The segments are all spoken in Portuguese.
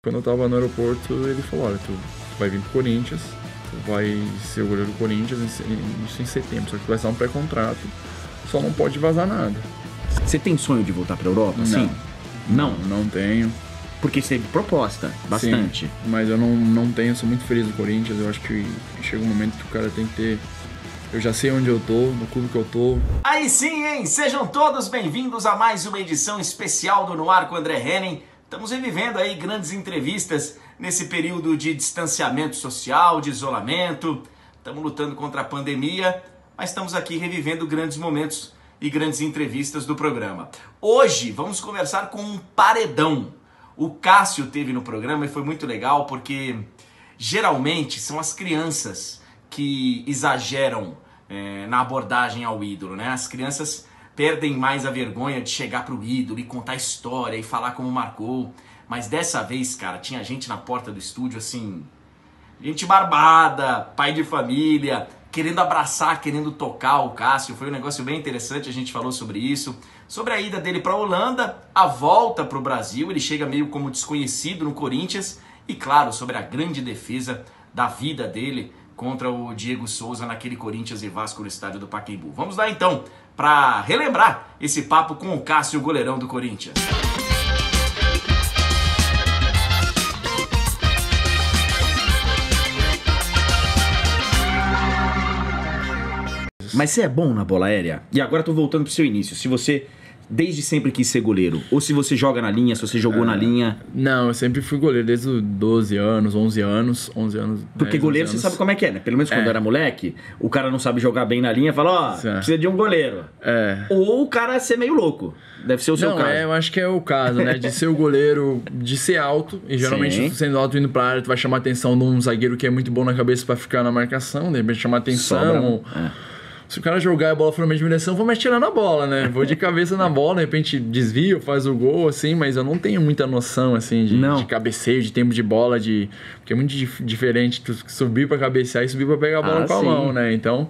Quando eu tava no aeroporto, ele falou, olha, tu vai vir pro Corinthians, tu vai ser o goleiro do Corinthians em, isso em setembro, só que tu vai ser um pré-contrato, só não pode vazar nada. Você tem sonho de voltar pra Europa? Assim? Não. Sim. Não? Não, tenho. Porque você teve proposta, bastante. Sim, mas eu não, não tenho, sou muito feliz no Corinthians, eu acho que chega um momento que o cara tem que ter eu já sei onde eu tô, no clube que eu tô. Aí sim, hein? Sejam todos bem-vindos a mais uma edição especial do Noar com André Henning. Estamos revivendo aí grandes entrevistas nesse período de distanciamento social, de isolamento. Estamos lutando contra a pandemia, mas estamos aqui revivendo grandes momentos e grandes entrevistas do programa. Hoje vamos conversar com um paredão. O Cássio teve no programa e foi muito legal porque geralmente são as crianças que exageram é, na abordagem ao ídolo, né? As crianças perdem mais a vergonha de chegar pro ídolo e contar história e falar como marcou. Mas dessa vez, cara, tinha gente na porta do estúdio assim, gente barbada, pai de família, querendo abraçar, querendo tocar o Cássio. Foi um negócio bem interessante, a gente falou sobre isso. Sobre a ida dele para a Holanda, a volta para o Brasil, ele chega meio como desconhecido no Corinthians. E claro, sobre a grande defesa da vida dele contra o Diego Souza naquele Corinthians e Vasco no estádio do Pacaembu. Vamos lá então para relembrar esse papo com o Cássio, goleirão do Corinthians. Mas você é bom na bola aérea? E agora tô voltando pro seu início. Se você desde sempre quis ser goleiro? Ou se você joga na linha, se você jogou é, na ah, linha? Não, eu sempre fui goleiro desde os 12 anos, 11 anos, 11 anos. Porque 10, goleiro anos. você sabe como é que é, né? Pelo menos quando é. era moleque, o cara não sabe jogar bem na linha, fala, ó, oh, precisa de um goleiro. É. Ou o cara ser meio louco. Deve ser o seu não, caso. É, eu acho que é o caso, né? De ser o goleiro, de ser alto, e geralmente sendo alto indo pra área, tu vai chamar a atenção de um zagueiro que é muito bom na cabeça para ficar na marcação, de repente chamar a atenção. Sobra. É se o cara jogar a bola for na de direção, vou me atirar na bola, né? Vou de cabeça na bola, de repente desvio, faz o gol, assim, mas eu não tenho muita noção, assim, de, de cabeceio, de tempo de bola, de. Porque é muito diferente tu subir para cabecear e subir para pegar a bola ah, com a sim. mão, né? Então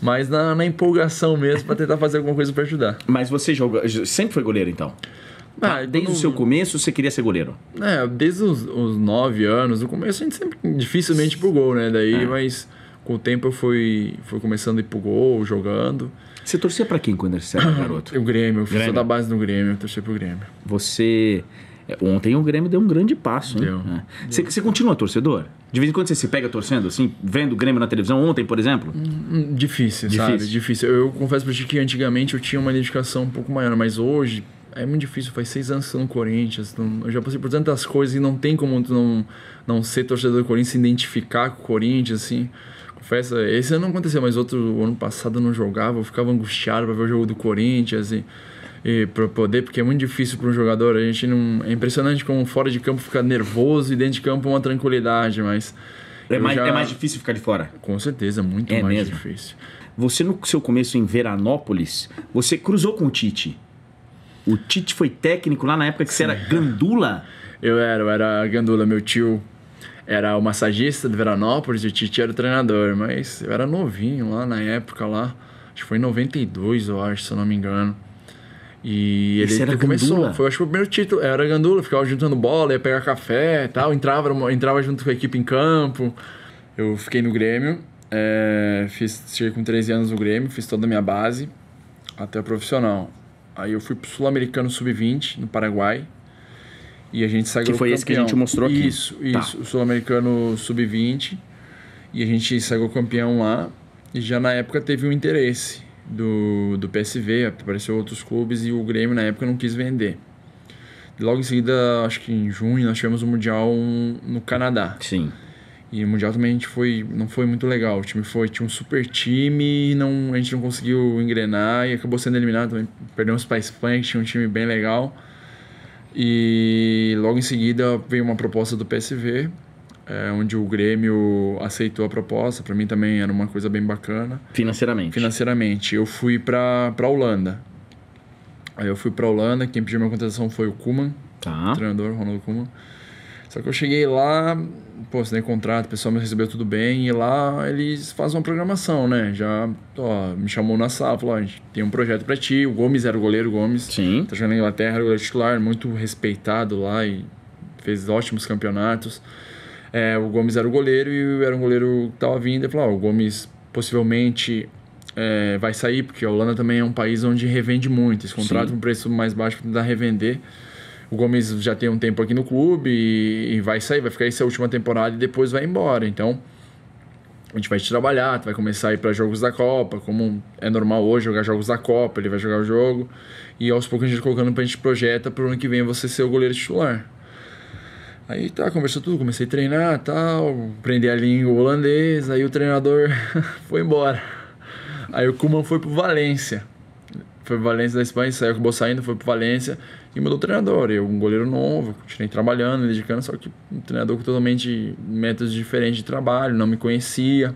mas na, na, empolgação mesmo para tentar fazer alguma coisa para ajudar. Mas você joga, sempre foi goleiro então? Ah, tá, desde quando... o seu começo você queria ser goleiro? É, desde os, os nove anos, no começo a gente sempre dificilmente pro gol, né? Daí, é. mas com o tempo eu fui, fui começando a ir pro gol, jogando. Você torcia para quem quando você era garoto? o Grêmio, eu fui da base do Grêmio, eu torcia pro Grêmio. Você. É, ontem o Grêmio deu um grande passo, deu. né? Você, você continua torcedor? De vez em quando você se pega torcendo, assim, vendo o Grêmio na televisão ontem, por exemplo? Difícil, hum, hum, Difícil. sabe? Difícil. Eu, confesso pra ti que antigamente eu tinha uma dedicação um pouco maior, mas hoje é muito difícil. Faz seis anos que eu no Corinthians. Não, eu já passei por tantas coisas e não tem como tu não, não ser torcedor do Corinthians, se identificar com o Corinthians, assim festa. Esse ano não aconteceu, mas outro ano passado eu não jogava, eu ficava angustiado para ver o jogo do Corinthians e, e para poder, porque é muito difícil para um jogador. A gente não é impressionante como fora de campo fica nervoso e dentro de campo uma tranquilidade, mas é mais, já... é mais difícil ficar de fora. Com certeza, muito é mais mesmo. difícil. Você no seu começo em Veranópolis, você cruzou com o Tite. O Tite foi técnico lá na época que Sim. você era gandula. Eu era, eu era gandula, meu tio era o massagista do Veranópolis e o Tite era o treinador. Mas eu era novinho lá na época, lá. Acho que foi em 92, eu acho, se eu não me engano. E ele começou, Gandula? foi acho o primeiro título, era Gandula, ficava juntando bola, ia pegar café e tal, entrava, entrava junto com a equipe em campo. Eu fiquei no Grêmio, é, fiz cerca com 13 anos no Grêmio, fiz toda a minha base até profissional. Aí eu fui pro Sul-Americano Sub-20 no Paraguai, e a gente saiu Que foi campeão. esse que a gente mostrou aqui. Isso, tá. isso. Tá. O Sul-Americano Sub-20. E a gente saiu campeão lá. E já na época teve um interesse do, do PSV, apareceu outros clubes e o Grêmio na época não quis vender. Logo em seguida, acho que em junho, nós tivemos o um Mundial no Canadá. Sim. E o Mundial também a gente foi, não foi muito legal. O time foi, tinha um super time, não, a gente não conseguiu engrenar e acabou sendo eliminado também. Perdemos para a Espanha, que tinha um time bem legal. E logo em seguida veio uma proposta do PSV, é, onde o Grêmio aceitou a proposta. Para mim também era uma coisa bem bacana. Financeiramente? Financeiramente. Eu fui para a Holanda. Aí eu fui para a Holanda, quem pediu minha contratação foi o Kuman, tá. o treinador Ronaldo Kuman. Só que eu cheguei lá, pô, assinei contrato, o pessoal me recebeu tudo bem, e lá eles fazem uma programação, né? Já, ó, me chamou na sala, falou, a gente tem um projeto para ti, o Gomes era o goleiro Gomes. Sim. Tá jogando na Inglaterra, era o goleiro titular, muito respeitado lá e fez ótimos campeonatos. É, o Gomes era o goleiro e era um goleiro que tava vindo e falou, ó, o Gomes possivelmente é, vai sair, porque a Holanda também é um país onde revende muito, eles contratam um preço mais baixo para tentar revender o Gomes já tem um tempo aqui no clube e, e vai sair, vai ficar essa última temporada e depois vai embora. Então, a gente vai te trabalhar, tu vai começar a ir para jogos da Copa, como é normal hoje jogar jogos da Copa, ele vai jogar o jogo, e aos poucos a gente colocando pra gente projeta pro ano que vem você ser o goleiro titular. Aí tá, conversou tudo, comecei a treinar tal, aprender a língua holandesa, aí o treinador foi embora. Aí o Kuman foi pro Valência. Foi pro Valência da Espanha, saiu, acabou saindo, foi pro Valência. E mudou o treinador. Eu, é um goleiro novo, continuei trabalhando, me dedicando, só que um treinador com totalmente métodos diferentes de trabalho, não me conhecia.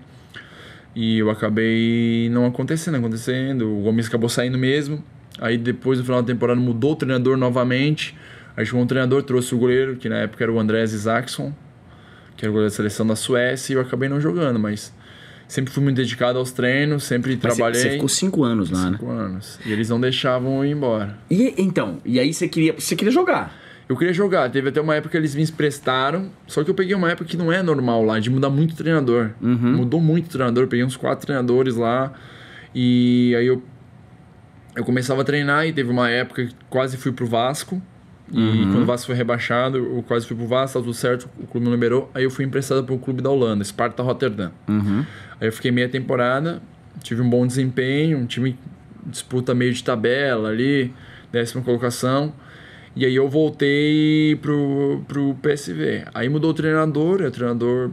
E eu acabei não acontecendo, acontecendo. O Gomes acabou saindo mesmo. Aí depois, no final da temporada, mudou o treinador novamente. Aí chegou um treinador, trouxe o goleiro, que na época era o Andrés Isaacson, que era o goleiro da seleção da Suécia, e eu acabei não jogando, mas sempre fui muito dedicado aos treinos, sempre Mas trabalhei. Você ficou cinco anos lá, né? cinco né? anos. E eles não deixavam eu ir embora. E então, e aí você queria, você queria jogar? Eu queria jogar. Teve até uma época que eles me emprestaram, só que eu peguei uma época que não é normal lá, de mudar muito treinador. Uhum. Mudou muito treinador, eu peguei uns quatro treinadores lá. E aí eu eu começava a treinar e teve uma época que quase fui pro Vasco. E uhum. quando o Vasco foi rebaixado, eu quase fui pro Vasco, tá tudo certo, o clube me liberou. Aí eu fui emprestado para clube da Holanda, Sparta Rotterdam. Uhum. Aí eu fiquei meia temporada, tive um bom desempenho, um time disputa meio de tabela ali, décima colocação. E aí eu voltei pro, pro PSV. Aí mudou o treinador, o treinador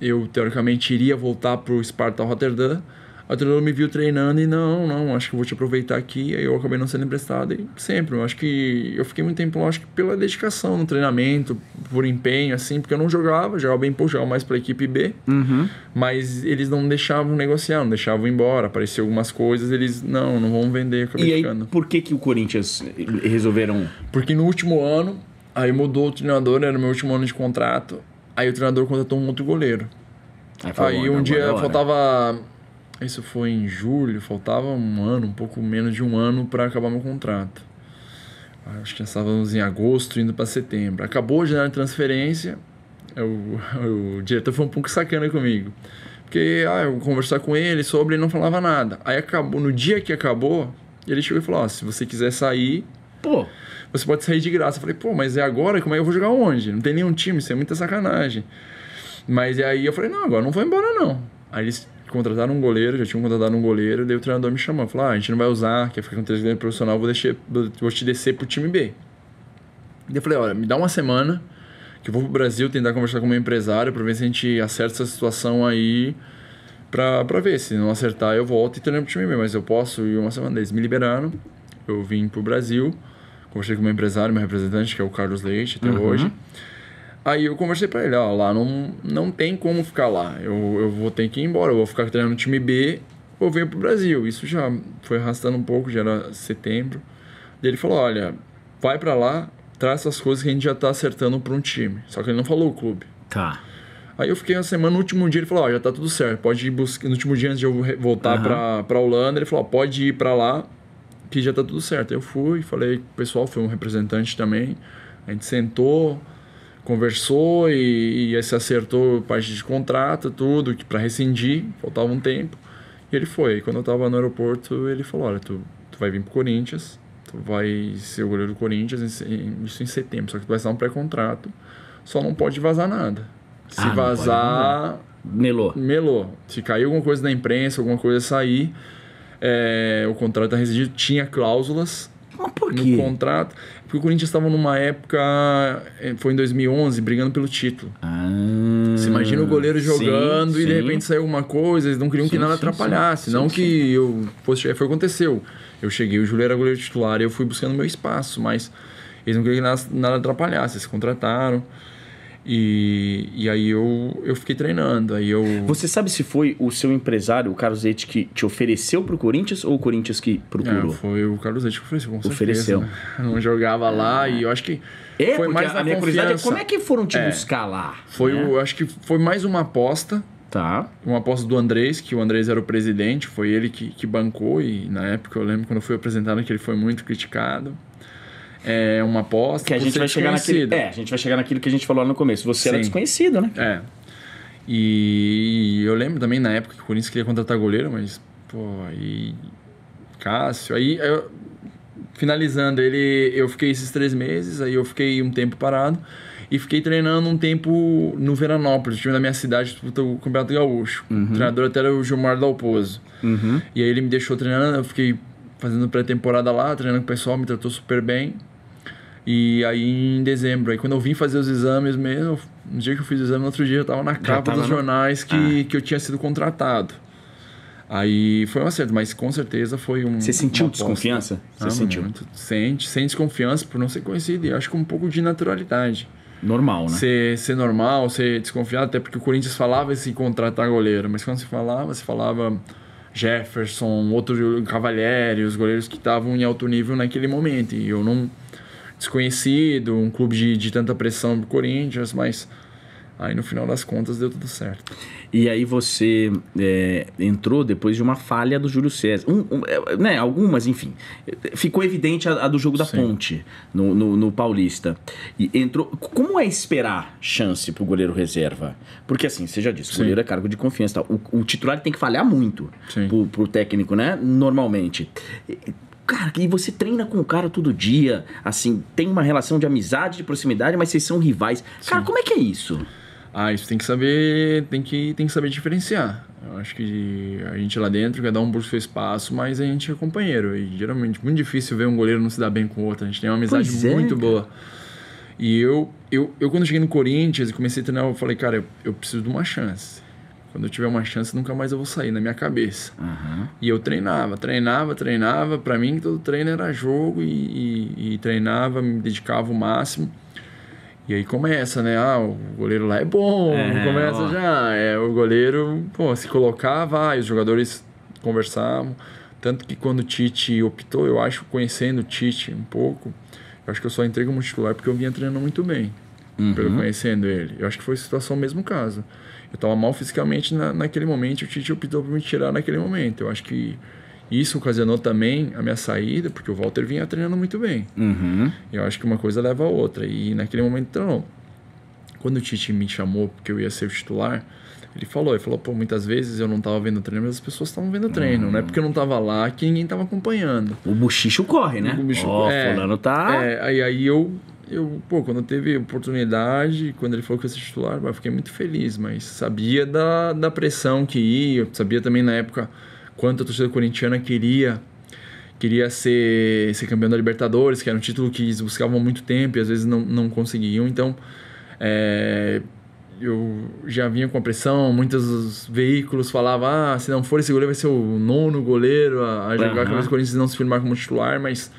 eu teoricamente iria voltar pro Sparta Rotterdam a treinadora me viu treinando e não, não, acho que vou te aproveitar aqui. Aí eu acabei não sendo emprestado e sempre. Eu acho que eu fiquei muito tempo acho que pela dedicação no treinamento, por empenho, assim, porque eu não jogava, jogava bem pouco, jogava mais pra equipe B. Uhum. Mas eles não deixavam negociar, não deixavam embora. Apareciam algumas coisas, eles, não, não vão vender. E aí, ficando. por que, que o Corinthians resolveram? Porque no último ano, aí mudou o treinador, era meu último ano de contrato. Aí o treinador contratou um outro goleiro. Aí, aí bom, um dia é faltava isso foi em julho, faltava um ano, um pouco menos de um ano para acabar meu contrato. Acho que estávamos em agosto, indo para setembro. Acabou a janela de transferência, eu, eu, o diretor foi um pouco sacana comigo. Porque ah, eu conversar com ele sobre ele não falava nada. Aí acabou, no dia que acabou, ele chegou e falou: oh, se você quiser sair, pô, você pode sair de graça. Eu falei, pô, mas é agora? Como é que eu vou jogar onde? Não tem nenhum time, isso é muita sacanagem. Mas aí eu falei, não, agora não vou embora, não. Aí eles contrataram um goleiro, já tinham contratado um goleiro, daí o treinador me chamou, falou, ah, a gente não vai usar, quer ficar com três goleiros profissional, vou, deixar, vou te descer pro time B. Daí eu falei, olha, me dá uma semana, que eu vou pro Brasil tentar conversar com o meu empresário pra ver se a gente acerta essa situação aí, pra, pra ver, se não acertar eu volto e treino pro time B, mas eu posso ir uma semana, eles me liberaram, eu vim pro Brasil, conversei com o meu empresário, meu representante, que é o Carlos Leite, até uhum. hoje, Aí eu conversei para ele, ó, lá não, não tem como ficar lá. Eu, eu vou ter que ir embora, eu vou ficar treinando no time B ou venho pro Brasil. Isso já foi arrastando um pouco, já era setembro. Daí ele falou, olha, vai para lá, traz essas coisas que a gente já tá acertando pra um time. Só que ele não falou o clube. Tá. Aí eu fiquei uma semana, no último dia ele falou, ó, já tá tudo certo, pode ir buscar... No último dia antes de eu voltar uhum. pra, pra Holanda, ele falou, ó, pode ir para lá, que já tá tudo certo. Eu fui, falei com o pessoal, foi um representante também. A gente sentou, conversou e, e se acertou parte de contrato, tudo, que para rescindir, faltava um tempo. E ele foi. E quando eu tava no aeroporto, ele falou: Olha, tu, tu vai vir pro Corinthians, tu vai ser o goleiro do Corinthians, em, isso em setembro, só que tu vai dar um pré-contrato, só não pode vazar nada. Se ah, vazar. Melou. Melou. Se cair alguma coisa na imprensa, alguma coisa sair, é, o contrato da rescindido, tinha cláusulas. Mas por quê? No contrato. Porque o Corinthians estava numa época, eh, foi em 2011, brigando pelo título. Ah, Você imagina o goleiro jogando sim, e de sim. repente saiu alguma coisa, eles não queriam sim, que nada atrapalhasse. não que eu fosse foi o que aconteceu. Eu cheguei, o Júlio era goleiro titular e eu fui buscando meu espaço, mas eles não queriam que nada, nada atrapalhasse, eles contrataram. E, e aí eu, eu fiquei treinando. Aí eu... Você sabe se foi o seu empresário, o Carlos Zete, que te ofereceu pro Corinthians ou o Corinthians que procurou? É, foi o Carlos Zete que ofereceu, com certeza. Ofereceu. Não jogava lá é. e eu acho que. É, foi mais a, minha curiosidade é como é que foram te é, buscar lá? Foi, né? eu acho que foi mais uma aposta. Tá. Uma aposta do Andrés, que o Andrés era o presidente, foi ele que, que bancou e na época eu lembro quando eu fui apresentado que ele foi muito criticado é uma aposta. Que a gente vai chegar naquilo. É, a gente vai chegar naquilo que a gente falou lá no começo. Você Sim. era desconhecido, né? É. E eu lembro também na época que o Corinthians queria contratar goleiro, mas, pô, aí. Cássio. Aí, eu, finalizando, ele, eu fiquei esses três meses, aí eu fiquei um tempo parado e fiquei treinando um tempo no Veranópolis, time da minha cidade, o Campeonato Gaúcho. Uhum. O treinador até era o Gilmar Dalpozo. Uhum. E aí ele me deixou treinando, eu fiquei fazendo pré-temporada lá, treinando com o pessoal, me tratou super bem. E aí em dezembro, aí quando eu vim fazer os exames mesmo, no dia que eu fiz o exame, no outro dia eu tava na capa dos no... jornais que, ah. que eu tinha sido contratado. Aí foi um acerto, mas com certeza foi um. Você sentiu desconfiança? Você ah, sentiu? Muito. Sente, sem desconfiança por não ser conhecido. E acho que um pouco de naturalidade. Normal, né? Ser, ser normal, ser desconfiado, até porque o Corinthians falava se contratar goleiro, mas quando se falava, se falava Jefferson, outro Cavalieri, os goleiros que estavam em alto nível naquele momento. E eu não desconhecido, um clube de, de tanta pressão do Corinthians, mas aí no final das contas deu tudo certo. E aí você é, entrou depois de uma falha do Júlio César. Um, um, é, né, algumas, enfim. Ficou evidente a, a do jogo da Sim. ponte no, no, no, Paulista. E entrou. Como é esperar chance pro goleiro reserva? Porque assim, você já disse, o goleiro é cargo de confiança. Tá? O, o, titular tem que falhar muito para pro, pro técnico, né? Normalmente. Cara, e você treina com o cara todo dia, assim, tem uma relação de amizade, de proximidade, mas vocês são rivais. Sim. Cara, como é que é isso? Ah, isso tem que saber, tem que, tem que saber diferenciar. Eu acho que a gente lá dentro quer dar um busca espaço, mas a gente é companheiro. E geralmente muito difícil ver um goleiro não se dar bem com o outro. A gente tem uma amizade é, muito boa. E eu, eu, eu, quando cheguei no Corinthians e comecei a treinar, eu falei, cara, eu, eu preciso de uma chance. Quando eu tiver uma chance, nunca mais eu vou sair na minha cabeça. Uhum. E eu treinava, treinava, treinava. Para mim, todo treino era jogo e, e, e, treinava, me dedicava o máximo. E aí começa, né? Ah, o goleiro lá é bom. É, começa ó. já. É, o goleiro, pô, se colocava, ah, os jogadores conversavam. Tanto que quando o Tite optou, eu acho, conhecendo o Tite um pouco, eu acho que eu só entrei como titular porque eu vinha treinando muito bem. Uhum. Pelo conhecendo ele. Eu acho que foi situação mesmo caso eu estava mal fisicamente na, naquele momento o Tite optou por me tirar naquele momento. Eu acho que isso ocasionou também a minha saída, porque o Walter vinha treinando muito bem. Uhum. Eu acho que uma coisa leva a outra. E naquele momento, então, quando o Tite me chamou porque eu ia ser o titular, ele falou, ele falou, pô, muitas vezes eu não tava vendo o treino, mas as pessoas estavam vendo o treino, uhum. não é uhum. porque eu não tava lá que ninguém tava acompanhando. O buchicho corre, né? O buchicho oh, é, fulano tá... É, aí, aí eu eu, pô, quando teve oportunidade, quando ele falou que ia ser titular, eu fiquei muito feliz, mas sabia da, da pressão que ia, sabia também na época quanto a torcida corintiana queria queria ser, ser campeão da Libertadores, que era um título que eles buscavam há muito tempo e às vezes não, não conseguiam, então é, eu já vinha com a pressão, muitos veículos falavam, ah, se não for esse goleiro vai ser o nono goleiro a, a jogar uhum. com os Corinthians e não se firmar como titular, mas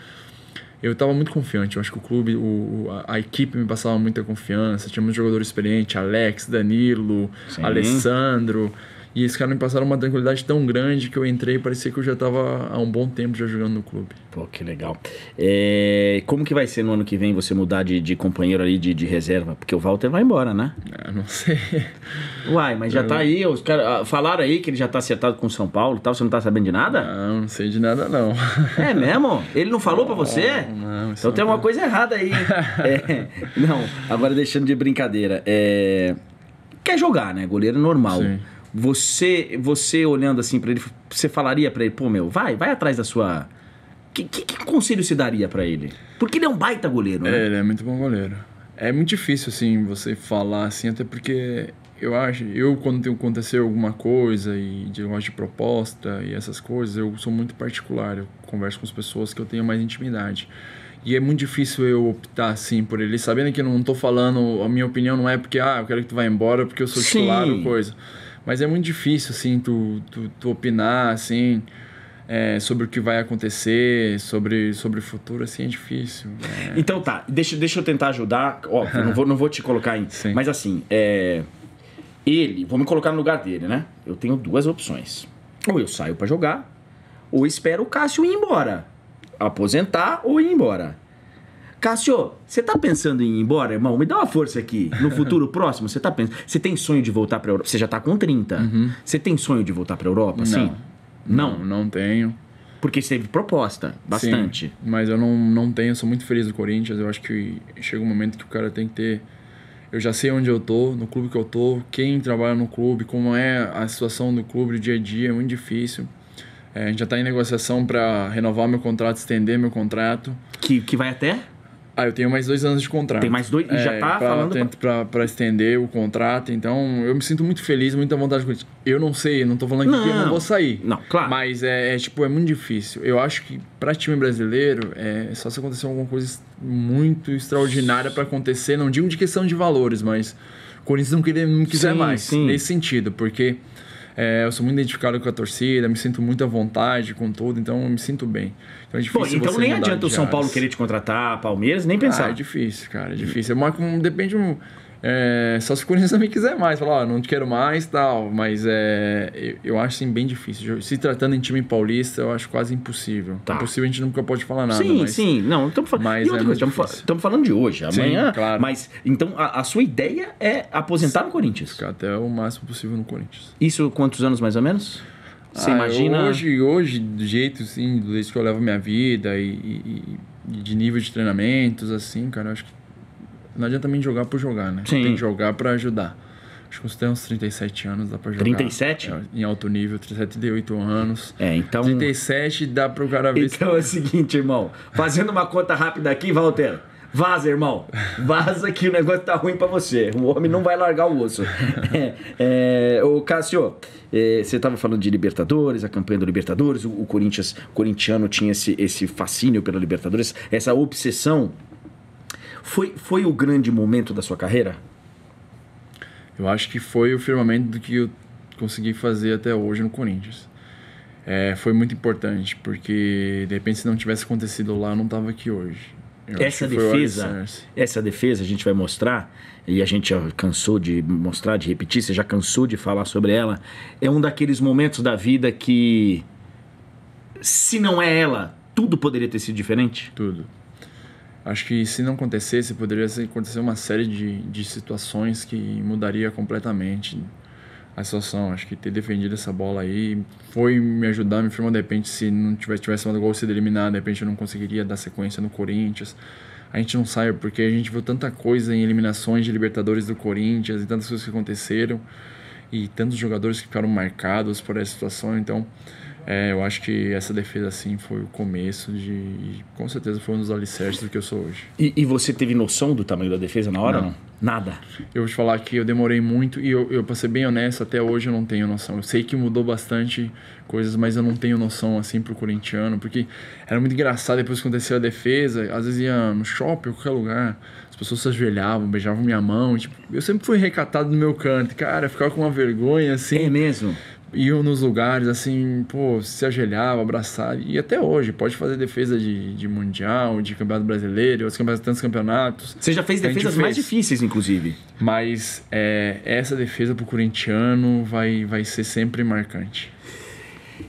eu estava muito confiante. Eu acho que o clube, o, a, a, equipe me passava muita confiança. tínhamos jogadores experientes: Alex, Danilo, Sim. Alessandro. E esses caras me passaram uma tranquilidade tão grande que eu entrei e parecia que eu já estava há um bom tempo já jogando no clube. Pô, que legal. É, como que vai ser no ano que vem você mudar de, de companheiro ali de, de reserva? Porque o Walter vai embora, né? Ah, não sei. Uai, mas já eu... É. tá aí, os caras ah, falaram aí que ele já tá acertado com o São Paulo e tal, você não tá sabendo de nada? Não, não sei de nada não. É mesmo? Ele não falou para você? Não, então não Então tem alguma coisa errada aí. é, não, agora deixando de brincadeira, é... Quer jogar, né? Goleiro normal. Sim. Você, você olhando assim para ele, você falaria para ele, pô, meu, vai, vai atrás da sua. Que, que, que conselho se daria para ele? Porque ele é um baita goleiro, né? É, ele é muito bom goleiro. É muito difícil, assim, você falar assim, até porque eu acho, eu quando acontecer alguma coisa e de negócio de proposta e essas coisas, eu sou muito particular, eu converso com as pessoas que eu tenho mais intimidade. E é muito difícil eu optar assim por ele, sabendo que eu não estou falando, a minha opinião não é porque ah, eu quero que tu vá embora porque eu sou titular ou coisa. Mas é muito difícil, assim, tu, tu, tu opinar, assim, é, sobre o que vai acontecer, sobre, sobre o futuro, assim, é difícil. É... Então tá, deixa, deixa eu tentar ajudar. Ó, não vou, não vou te colocar em... Sim. Mas assim, é... ele, vou me colocar no lugar dele, né? Eu tenho duas opções. Ou eu saio para jogar, ou espero o Cássio ir embora. Aposentar ou ir embora. Cássio, você tá pensando em ir embora, irmão? Me dá uma força aqui. No futuro próximo, você tá pensando. Você tem sonho de voltar pra Europa? Você já tá com 30. Uhum. Você tem sonho de voltar pra Europa? Assim? Não. Sim. Não. não, não tenho. Porque você teve proposta, bastante. Sim, mas eu não, não tenho, sou muito feliz no Corinthians. Eu acho que chega um momento que o cara tem que ter. Eu já sei onde eu tô, no clube que eu tô, quem trabalha no clube, como é a situação do clube o dia a dia, é muito difícil. É, a gente já tá em negociação para renovar meu contrato, estender meu contrato. Que, que vai até? Ah, eu tenho mais dois anos de contrato. Tem mais dois e é, já tá pra, falando. Tento, pra... Pra, pra... estender o contrato, então eu me sinto muito feliz, muita vontade com isso. Eu não sei, não tô falando não, que eu não vou sair. Não, claro. Mas é, é, tipo, é muito difícil. Eu acho que pra time brasileiro, é só se acontecer alguma coisa muito extraordinária para acontecer. Não digo de questão de valores, mas o Corinthians não, querer, não quiser sim, mais. Sim. Nesse sentido, porque é, eu sou muito identificado com a torcida, me sinto muito à vontade com tudo, então eu me sinto bem. Então, é difícil Pô, então nem adianta o São Paulo querer te contratar, Palmeiras, nem ah, pensar. Ah, é difícil, cara, é difícil. mas depende um, é, só se o Corinthians também quiser mais, falar, ó, não te quero mais tal, mas é, eu, eu, acho assim, bem difícil. Se tratando em time paulista, eu acho quase impossível. Tá. Impossível a gente nunca pode falar nada. Sim, mas, sim, não, estamos falando. é estamos falando de hoje, amanhã. Sim, claro. Mas então a, a, sua ideia é aposentar sim, no Corinthians? Ficar até o máximo possível no Corinthians. Isso quantos anos mais ou menos? Você ah, imagina? Hoje, hoje, do jeito assim, do jeito que eu levo minha vida e, e, e de nível de treinamentos, assim, cara, eu acho que não adianta também jogar por jogar, né? Sim. Tem que jogar para ajudar. Acho que você tem uns 37 anos, dá pra jogar. 37? É, em alto nível, 37 de 8 anos. É, então. 37 dá pro cara ver. Então é o seguinte, irmão. Fazendo uma conta rápida aqui, Walter. Vaza, irmão. Vaza que o negócio tá ruim para você. O homem não vai largar o osso. É, é, o Cássio, é, você tava falando de Libertadores, a campanha do Libertadores. O, o Corinthians, o corintiano tinha esse, esse fascínio pela Libertadores, essa obsessão foi, foi o grande momento da sua carreira? Eu acho que foi o firmamento do que eu consegui fazer até hoje no Corinthians. É, foi muito importante, porque de repente se não tivesse acontecido lá, eu não estava aqui hoje. Eu essa defesa, essa defesa a gente vai mostrar e a gente já cansou de mostrar, de repetir, você já cansou de falar sobre ela. É um daqueles momentos da vida que se não é ela, tudo poderia ter sido diferente? Tudo. Acho que se não acontecesse, poderia acontecer uma série de, de situações que mudaria completamente a situação. Acho que ter defendido essa bola aí foi me ajudar, me firmou. De repente, se não tivesse, tivesse mandado gol, sido eliminado, de repente eu não conseguiria dar sequência no Corinthians. A gente não sabe, porque a gente viu tanta coisa em eliminações de Libertadores do Corinthians e tantas coisas que aconteceram e tantos jogadores que ficaram marcados por essa situação. Então, é, eu acho que essa defesa assim foi o começo de. Com certeza foi um dos alicerces do que eu sou hoje. E, e você teve noção do tamanho da defesa na hora não. não? Nada. Eu vou te falar que eu demorei muito e eu, eu, pra ser bem honesto, até hoje eu não tenho noção. Eu sei que mudou bastante coisas, mas eu não tenho noção assim pro corintiano, porque era muito engraçado depois que aconteceu a defesa, às vezes ia no shopping, qualquer lugar, as pessoas se ajoelhavam, beijavam minha mão. Tipo, eu sempre fui recatado no meu canto, cara, ficava com uma vergonha assim. É mesmo? iam nos lugares assim, pô, se ajoelhava, abraçava. E até hoje, pode fazer defesa de, de Mundial, de Campeonato Brasileiro, outros campeonatos, tantos campeonatos. Você já fez defesas fez. mais difíceis, inclusive. Mas é, essa defesa pro corintiano vai, vai ser sempre marcante.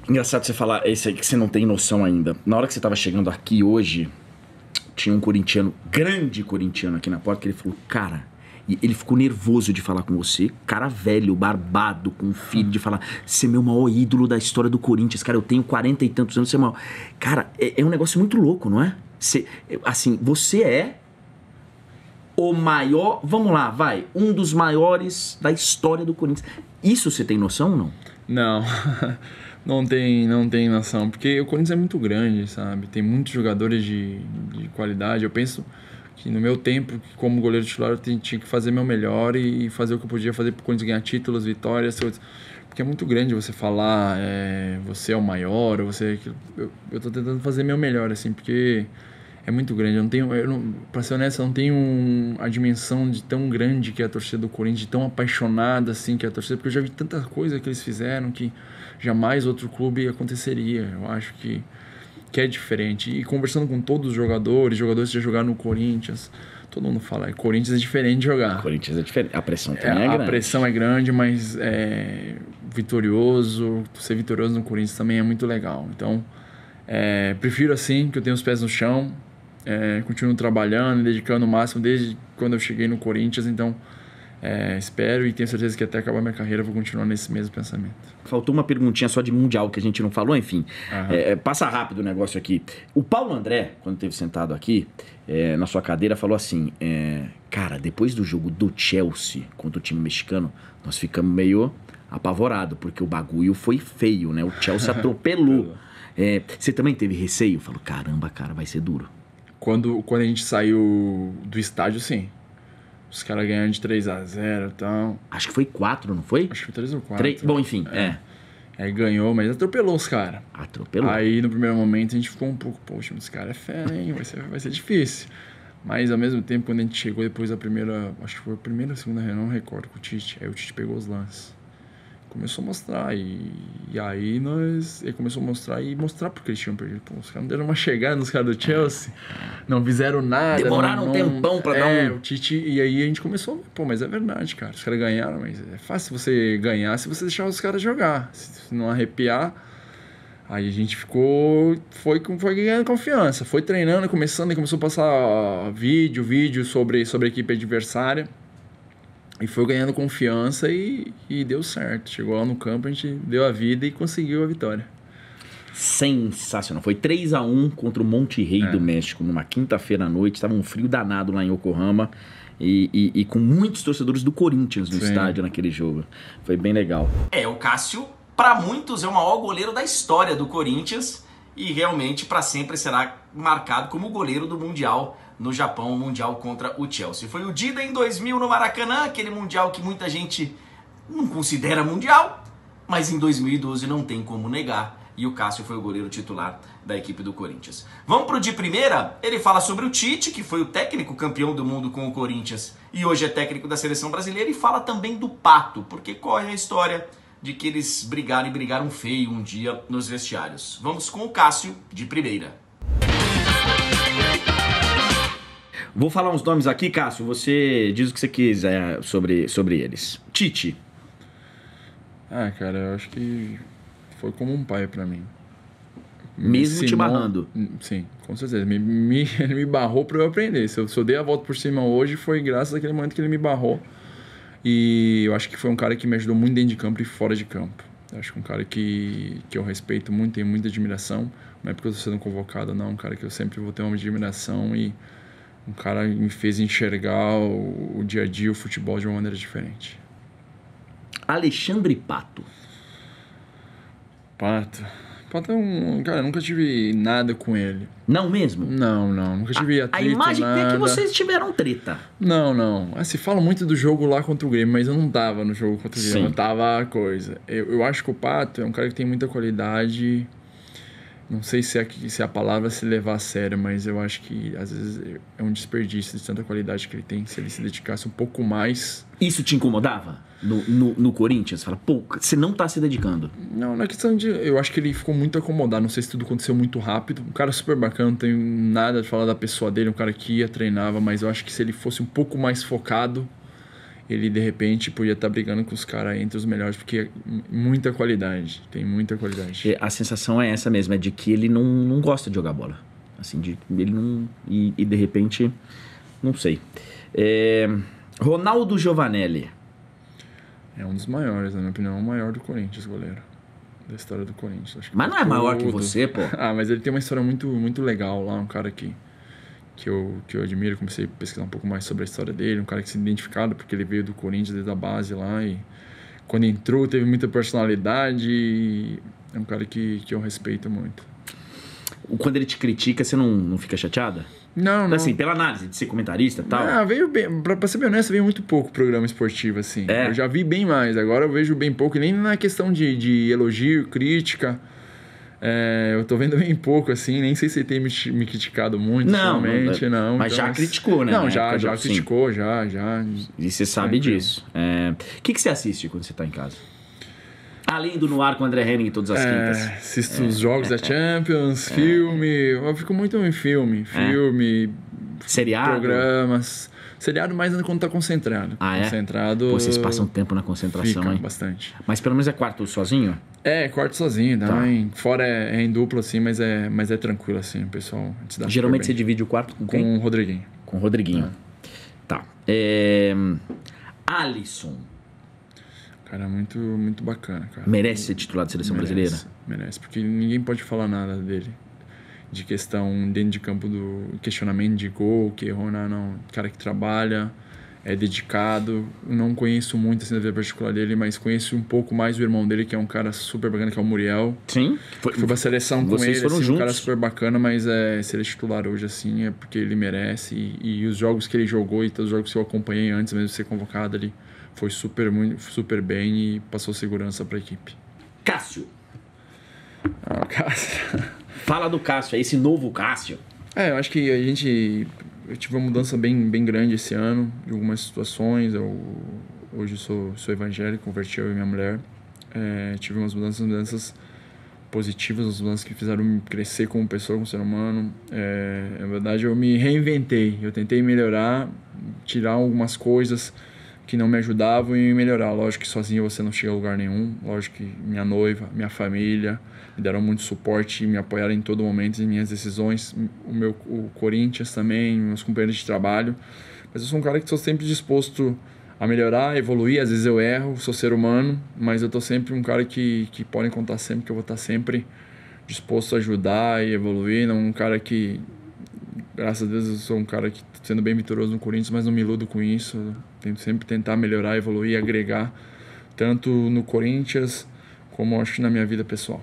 Engraçado você falar esse aí que você não tem noção ainda. Na hora que você tava chegando aqui hoje, tinha um corintiano, grande corintiano aqui na porta, que ele falou, cara e ele ficou nervoso de falar com você, cara velho, barbado, com um filho, de falar: você é meu maior ídolo da história do Corinthians, cara, eu tenho quarenta e tantos anos, você é maior. Cara, é, é um negócio muito louco, não é? Você, é, assim, você é o maior. Vamos lá, vai. Um dos maiores da história do Corinthians. Isso você tem noção ou não? Não. Não tem, não tem noção. Porque o Corinthians é muito grande, sabe? Tem muitos jogadores de, de qualidade. Eu penso que no meu tempo, como goleiro titular, eu tinha que fazer meu melhor e fazer o que eu podia fazer para o Corinthians ganhar títulos, vitórias, coisas. Porque é muito grande você falar, é, você é o maior, você é eu, eu tô tentando fazer meu melhor, assim, porque é muito grande. Eu não tenho, eu não, pra ser honesto, eu não tenho um, a dimensão de tão grande que é a torcida do Corinthians, de tão apaixonada assim que é a torcida, porque eu já vi tanta coisa que eles fizeram que jamais outro clube aconteceria. Eu acho que que é diferente. E conversando com todos os jogadores, jogadores que já jogaram no Corinthians, todo mundo fala, é, Corinthians é diferente de jogar. Corinthians é diferente, a pressão é, também é, é grande. A pressão é grande, mas é vitorioso, ser vitorioso no Corinthians também é muito legal. Então, é, prefiro assim, que eu tenho os pés no chão, é, continuo trabalhando, dedicando o máximo desde quando eu cheguei no Corinthians, então é, espero e tenho certeza que até acabar minha carreira eu vou continuar nesse mesmo pensamento. Faltou uma perguntinha só de mundial que a gente não falou, enfim. É, é, passa rápido o negócio aqui. O Paulo André, quando esteve sentado aqui é, na sua cadeira, falou assim: é, Cara, depois do jogo do Chelsea contra o time mexicano, nós ficamos meio apavorado porque o bagulho foi feio, né? O Chelsea atropelou. É, você também teve receio? Falou: Caramba, cara, vai ser duro. Quando, quando a gente saiu do estádio, sim os caras ganharam de 3 a 0 e tal. Acho que foi 4, não foi? Acho que foi 3 ou 4. 3... Bom, enfim, é. é. Aí ganhou, mas atropelou os caras. Atropelou. Aí no primeiro momento a gente ficou um pouco, poxa, mas esse cara é fera, hein? Vai ser, vai ser difícil. Mas ao mesmo tempo, quando a gente chegou depois da primeira, acho que foi a primeira ou segunda reunião, não recordo, com o Tite. Aí o Tite pegou os lances começou a mostrar e, e aí nós ele começou a mostrar e mostrar porque eles tinham perdido. Pô, os caras não deram uma chegada nos caras do Chelsea, não fizeram nada. Demoraram não, um tempão pra é, dar um. O Tite, e aí a gente começou, pô, mas é verdade, cara. Os caras ganharam, mas é fácil você ganhar se você deixar os caras jogar. Se não arrepiar. Aí a gente ficou, foi, foi ganhando confiança, foi treinando, começando, e começou a passar vídeo, vídeo sobre, sobre a equipe adversária. E foi ganhando confiança e, e deu certo. Chegou lá no campo, a gente deu a vida e conseguiu a vitória. Sensacional. Foi 3 a 1 contra o Monte Rei é. do México, numa quinta-feira à noite. Estava um frio danado lá em Yokohama. E, e, e com muitos torcedores do Corinthians no Sim. estádio naquele jogo. Foi bem legal. É, o Cássio, para muitos, é o maior goleiro da história do Corinthians. E realmente, para sempre, será marcado como o goleiro do Mundial no Japão, o Mundial contra o Chelsea. Foi o Dida em 2000 no Maracanã, aquele Mundial que muita gente não considera Mundial, mas em 2012 não tem como negar. E o Cássio foi o goleiro titular da equipe do Corinthians. Vamos para o de primeira? Ele fala sobre o Tite, que foi o técnico campeão do mundo com o Corinthians e hoje é técnico da seleção brasileira, e fala também do Pato, porque corre a história de que eles brigaram e brigaram feio um dia nos vestiários. Vamos com o Cássio de primeira. Vou falar uns nomes aqui, Cássio. Você diz o que você quiser sobre, sobre eles. Tite. Ah, cara, eu acho que foi como um pai para mim. Mesmo Simão, te barrando. Sim, com certeza. Me, me, ele me barrou para eu aprender. Se eu, se eu dei a volta por cima hoje, foi graças àquele momento que ele me barrou. E eu acho que foi um cara que me ajudou muito dentro de campo e fora de campo. Eu acho que um cara que, que eu respeito muito, tenho muita admiração. Não é porque eu estou sendo convocado, não. Um cara que eu sempre vou ter uma admiração e um cara me fez enxergar o, o dia a dia, o futebol de uma maneira diferente. Alexandre Pato. Pato. Pato é um. Cara, nunca tive nada com ele. Não mesmo? Não, não. Nunca tive a, atrito, A imagem nada. é que vocês tiveram treta. Não, não. Ah, se fala muito do jogo lá contra o Grêmio, mas eu não tava no jogo contra o Grêmio. Sim. Eu tava a coisa. Eu, eu acho que o Pato é um cara que tem muita qualidade não sei se, é aqui, se a palavra se levar a sério, mas eu acho que às vezes é um desperdício de tanta qualidade que ele tem. Se ele se dedicasse um pouco mais. Isso te incomodava? No, no, no Corinthians? Fala, pô, você não tá se dedicando. Não, na questão de. Eu acho que ele ficou muito acomodado. Não sei se tudo aconteceu muito rápido. Um cara super bacana, não tenho nada de falar da pessoa dele, um cara que ia, treinava, mas eu acho que se ele fosse um pouco mais focado, ele de repente podia estar tá brigando com os caras entre os melhores, porque é muita qualidade, tem muita qualidade. a sensação é essa mesmo, é de que ele não, não gosta de jogar bola. Assim, de, ele não. E, e de repente, não sei. É, Ronaldo Giovanelli. É um dos maiores, na minha opinião, é o maior do Corinthians, goleiro. Da história do Corinthians. mas não é maior todo. que você, pô. ah, mas ele tem uma história muito, muito legal lá, um cara que que eu, que eu admiro, comecei a pesquisar um pouco mais sobre a história dele, um cara que se identificado porque ele veio do Corinthians desde a base lá e quando entrou teve muita personalidade e é um cara que, que eu respeito muito. Quando ele te critica, você não, não fica chateada? Não, então, não. Assim, pela análise de ser comentarista e tal. Ah, veio bem. Pra, pra ser bem honesto, veio muito pouco programa esportivo, assim. É. Eu já vi bem mais, agora eu vejo bem pouco. E nem na questão de, de elogio, crítica. É, eu tô vendo bem pouco, assim, nem sei se tem me, me criticado muito, não, não, é, não. Mas então, já criticou, né? Não, já, já do... criticou, Sim. já, já. E você sabe disso. É, o é... que, que você assiste quando você tá em casa? Além do No Ar com o André Henning todas as é, quintas. Assisto é, os jogos é, da Champions, é. filme. Eu fico muito em filme. Filme. Seriado. Programas. Seriado mais ainda quando tá concentrado. Ah, é? Concentrado. Pô, vocês passam tempo na concentração, fica hein? bastante. Mas pelo menos é quarto sozinho? É, quarto sozinho. Tá. Fora é, é, em duplo, assim, mas é, mas é tranquilo, assim, pessoal. Geralmente você divide o quarto com quem? Com o Rodriguinho. Com o Rodriguinho. Tá. tá. É... Alisson. Cara, muito, muito bacana, cara. Merece ser titular da seleção merece, brasileira? Merece, porque ninguém pode falar nada dele de questão dentro de campo do questionamento de gol, que errou não não, cara que trabalha, é dedicado. Não conheço muito assim, da vida particular dele, mas conheço um pouco mais o irmão dele, que é um cara super bacana, que é o Muriel. Sim. Foi, foi pra seleção com ele, foram assim, juntos. um cara super bacana, mas é, se ele é titular hoje, assim, é porque ele merece. E, e os jogos que ele jogou e todos os jogos que eu acompanhei antes mesmo de ser convocado ali, foi super, super bem e passou segurança para a equipe. Cássio. Ah, Cássio. Fala do Cássio, esse novo Cássio. É, eu acho que a gente eu tive uma mudança bem, bem grande esse ano, de algumas situações. Eu, hoje sou, sou evangélico, converti eu e minha mulher. É, tive umas mudanças, mudanças positivas, umas mudanças que fizeram me crescer como pessoa, como ser humano. É, na verdade, eu me reinventei. Eu tentei melhorar, tirar algumas coisas que não me ajudavam em melhorar. Lógico que sozinho você não chega a lugar nenhum. Lógico que minha noiva, minha família me deram muito suporte, me apoiaram em todo momento em minhas decisões. O meu o Corinthians também, meus companheiros de trabalho. Mas eu sou um cara que sou sempre disposto a melhorar, a evoluir. Às vezes eu erro, sou ser humano, mas eu tô sempre um cara que, que podem contar sempre, que eu vou estar sempre disposto a ajudar e evoluir. Não um cara que, graças a Deus, eu sou um cara que sendo bem vitorioso no Corinthians, mas não me iludo com isso. Tento sempre tentar melhorar, evoluir, agregar, tanto no Corinthians como acho na minha vida pessoal.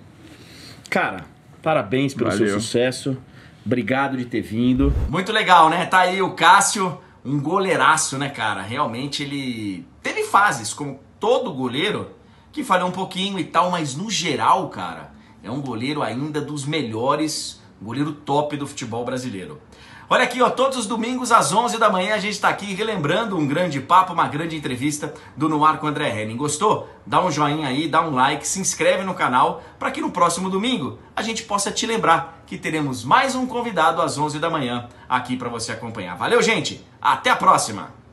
Cara, parabéns pelo Valeu. seu sucesso. Obrigado de ter vindo. Muito legal, né? Tá aí o Cássio, um goleiraço, né, cara? Realmente ele teve fases, como todo goleiro, que falhou um pouquinho e tal, mas no geral, cara, é um goleiro ainda dos melhores, goleiro top do futebol brasileiro. Olha aqui, ó, todos os domingos às 11 da manhã a gente está aqui relembrando um grande papo, uma grande entrevista do Noir com André Henning. Gostou? Dá um joinha aí, dá um like, se inscreve no canal para que no próximo domingo a gente possa te lembrar que teremos mais um convidado às 11 da manhã aqui para você acompanhar. Valeu, gente! Até a próxima!